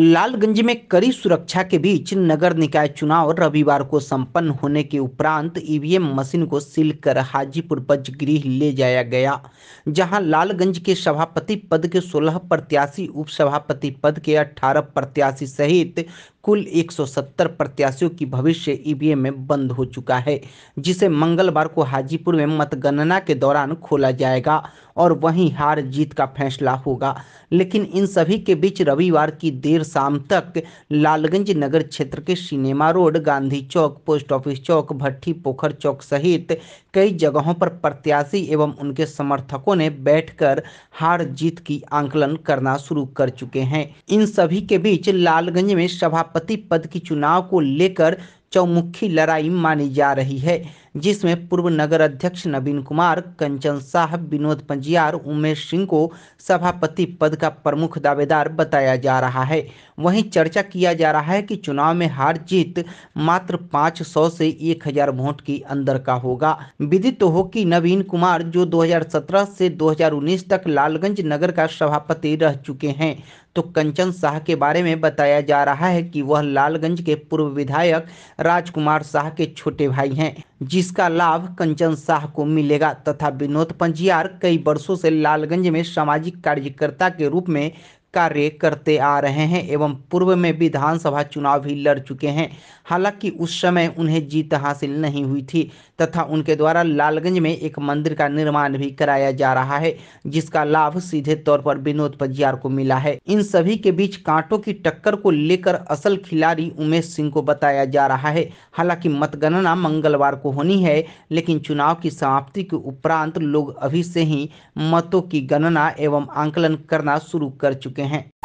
लालगंज में कड़ी सुरक्षा के बीच नगर निकाय चुनाव रविवार को संपन्न होने के उपरांत ईवीएम मशीन को सील कर हाजीपुर बज गृह ले जाया गया जहां लालगंज के सभापति पद के 16 प्रत्याशी उपसभापति पद के 18 प्रत्याशी सहित कुल 170 प्रत्याशियों की भविष्य ईवीएम में बंद हो चुका है जिसे मंगलवार को हाजीपुर में मतगणना के दौरान खोला जाएगा और वहीं हार जीत का फैसला होगा लेकिन इन सभी के बीच रविवार की देर शाम तक लालगंज नगर क्षेत्र के cinema road Gandhi Chowk post office Chowk Bhatti Pokhar Chowk सहित कई जगहों पर प्रत्याशी एवं उनके समर्थकों ने बैठकर हार जीत की आंकलन करना शुरू कर चुके हैं इन सभी के बीच लालगंज में सभापति पद की चुनाव को लेकर चौमुखी लड़ाई मानी जा रही है जिसमें पूर्व नगर अध्यक्ष नवीन कुमार कंचन साहब विनोद पंजियार उमेश सिंह को सभापति पद का प्रमुख दावेदार बताया जा रहा है वहीं चर्चा किया जा रहा है कि चुनाव में हार जीत मात्र 500 से 1000 वोट के अंदर का होगा विदित तो हो कि नवीन कुमार जो 2017 से 2019 तक लालगंज नगर का सभापति रह चुके हैं तो कंचन शाह के बारे में बताया जा रहा है कि वह लालगंज के पूर्व विधायक राजकुमार शाह के छोटे भाई हैं जिसका लाभ कंचन शाह को मिलेगा तथा विनोद पंजियार कई वर्षों से लालगंज में सामाजिक कार्यकर्ता के रूप में कार्य करते आ रहे हैं एवं पूर्व में विधानसभा चुनाव भी लड़ चुके हैं हालांकि उस समय उन्हें जीत हासिल नहीं हुई थी तथा उनके द्वारा लालगंज में एक मंदिर का निर्माण भी कराया जा रहा है जिसका लाभ सीधे तौर पर विनोद पजियार को मिला है इन सभी के बीच कांटों की टक्कर को लेकर असल खिलाड़ी उमेश सिंह को बताया जा रहा है हालांकि मतगणना मंगलवार को होनी है लेकिन चुनाव की समाप्ति के उपरांत लोग अभी से ही मतों की गणना एवं आंकलन करना शुरू कर चुके चुके हैं